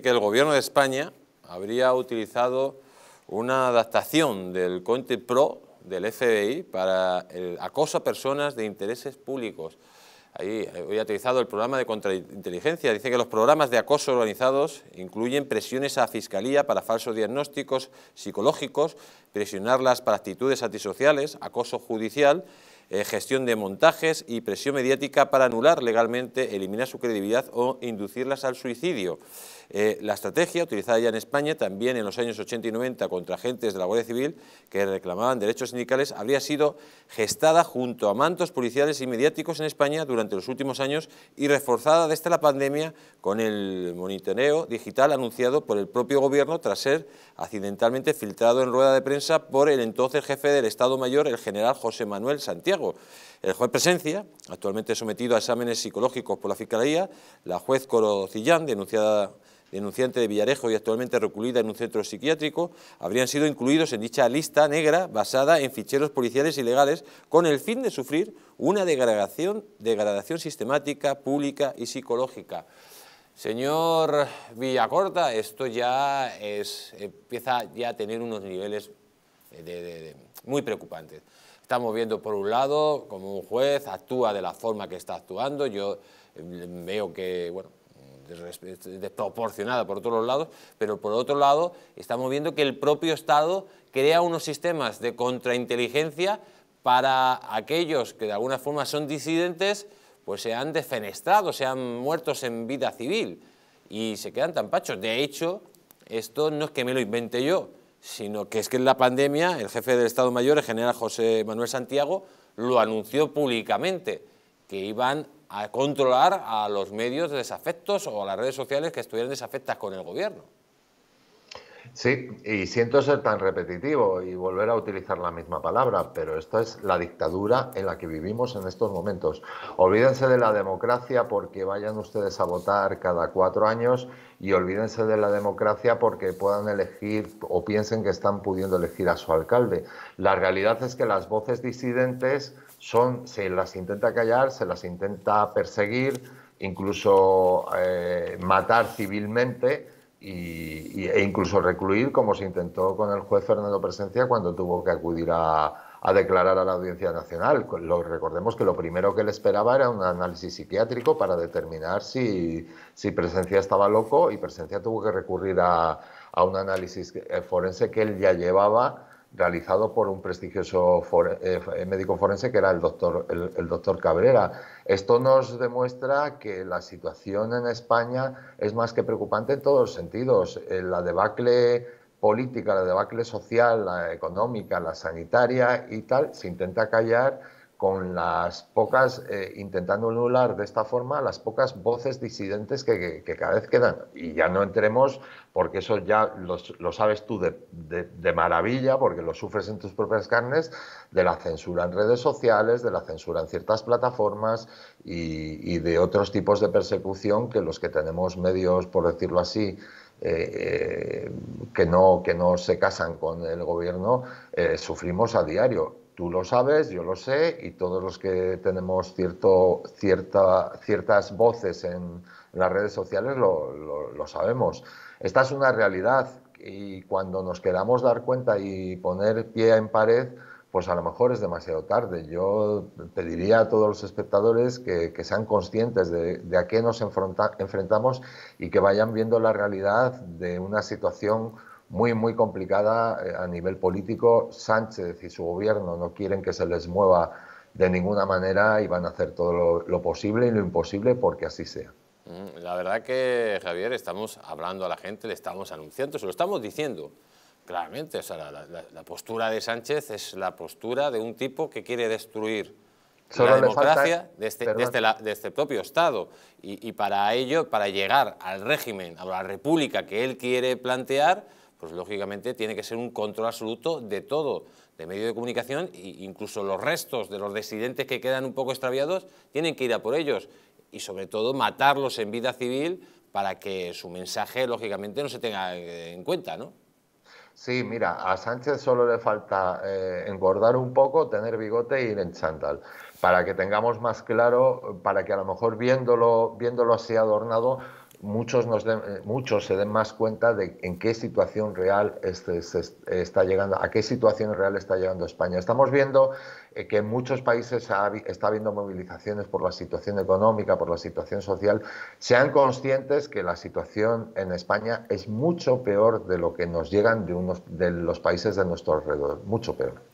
que el gobierno de España habría utilizado una adaptación del Conte Pro del FBI para el acoso a personas de intereses públicos. Ahí eh, hoy utilizado el programa de contrainteligencia. Dice que los programas de acoso organizados incluyen presiones a fiscalía para falsos diagnósticos psicológicos, presionarlas para actitudes antisociales, acoso judicial, eh, gestión de montajes y presión mediática para anular legalmente, eliminar su credibilidad o inducirlas al suicidio. Eh, la estrategia utilizada ya en España también en los años 80 y 90 contra agentes de la Guardia Civil que reclamaban derechos sindicales habría sido gestada junto a mantos policiales y mediáticos en España durante los últimos años y reforzada desde la pandemia con el monitoreo digital anunciado por el propio gobierno tras ser accidentalmente filtrado en rueda de prensa por el entonces jefe del Estado Mayor, el general José Manuel Santiago. El juez Presencia, actualmente sometido a exámenes psicológicos por la Fiscalía, la juez Corocillán, denunciada denunciante de Villarejo y actualmente recluida en un centro psiquiátrico, habrían sido incluidos en dicha lista negra basada en ficheros policiales ilegales con el fin de sufrir una degradación, degradación sistemática, pública y psicológica. Señor Villacorta, esto ya empieza ya a tener unos niveles eh, muy preocupantes. Estamos viendo, por un lado, como un juez actúa de la forma que está actuando. Yo eh, veo que, bueno, desproporcionada por todos los lados, pero por otro lado estamos viendo que el propio Estado crea unos sistemas de contrainteligencia para aquellos que de alguna forma son disidentes, pues se han defenestrado, se han muerto en vida civil y se quedan tan pachos. De hecho, esto no es que me lo invente yo, sino que es que en la pandemia el jefe del Estado Mayor, el general José Manuel Santiago, lo anunció públicamente, que iban a controlar a los medios desafectos o a las redes sociales que estuvieran desafectas con el gobierno. Sí, y siento ser tan repetitivo y volver a utilizar la misma palabra, pero esta es la dictadura en la que vivimos en estos momentos. Olvídense de la democracia porque vayan ustedes a votar cada cuatro años y olvídense de la democracia porque puedan elegir o piensen que están pudiendo elegir a su alcalde. La realidad es que las voces disidentes son, se las intenta callar, se las intenta perseguir, incluso eh, matar civilmente y, e incluso recluir, como se intentó con el juez Fernando Presencia cuando tuvo que acudir a, declarar a la Audiencia Nacional. Lo, recordemos que lo primero que le esperaba era un análisis psiquiátrico para determinar si, si Presencia estaba loco y Presencia tuvo que recurrir a, a un análisis forense que él ya llevaba realizado por un prestigioso eh, eh, médico forense que era el doctor, el doctor Cabrera. Esto nos demuestra que la situación en España es más que preocupante en todos los sentidos. Eh, la debacle política, la debacle social, la económica, la sanitaria y tal, se intenta callar con las pocas, eh, intentando anular de esta forma las pocas voces disidentes que, cada vez quedan. Y ya no entremos, porque eso ya lo, sabes tú de, maravilla, porque lo sufres en tus propias carnes, de la censura en redes sociales, de la censura en ciertas plataformas y, de otros tipos de persecución que los que tenemos medios, por decirlo así, eh, eh, que, no, que no se casan con el gobierno, sufrimos a diario Tú lo sabes, yo lo sé, y todos los que tenemos cierto, cierta, ciertas voces en, las redes sociales lo, sabemos. Esta es una realidad y cuando nos queramos dar cuenta y poner pie en pared, pues a lo mejor es demasiado tarde. Yo pediría a todos los espectadores que, sean conscientes de, a qué nos enfrentamos y que vayan viendo la realidad de una situación muy, muy complicada eh, a nivel político. Sánchez y su gobierno no quieren que se les mueva de ninguna manera y van a hacer todo lo, posible y lo imposible porque así sea. Mm, la verdad que, Javier, estamos hablando a la gente, le estamos anunciando, se lo estamos diciendo claramente. la, postura de Sánchez es la postura de un tipo que quiere destruir la democracia este, este de este propio Estado. Y, y, para ello, para llegar al régimen, a la república que él quiere plantear, pues lógicamente tiene que ser un control absoluto de todo, de medio de comunicación e incluso los restos de los disidentes que quedan un poco extraviados tienen que ir a por ellos y sobre todo matarlos en vida civil para que su mensaje lógicamente no se tenga eh, en cuenta, ¿no? Sí, mira, a Sánchez solo le falta eh, engordar un poco, tener bigote e ir en chándal, para que tengamos más claro, para que a lo mejor viéndolo, viéndolo así adornado, muchos, nos eh, muchos se den más cuenta de en qué situación real este, está llegando, a qué situación real está llegando España. Estamos viendo eh, que en muchos países está habiendo movilizaciones por la situación económica, por la situación social. Sean conscientes que la situación en España es mucho peor de lo que nos llegan de, unos, de los países de nuestro alrededor, mucho peor.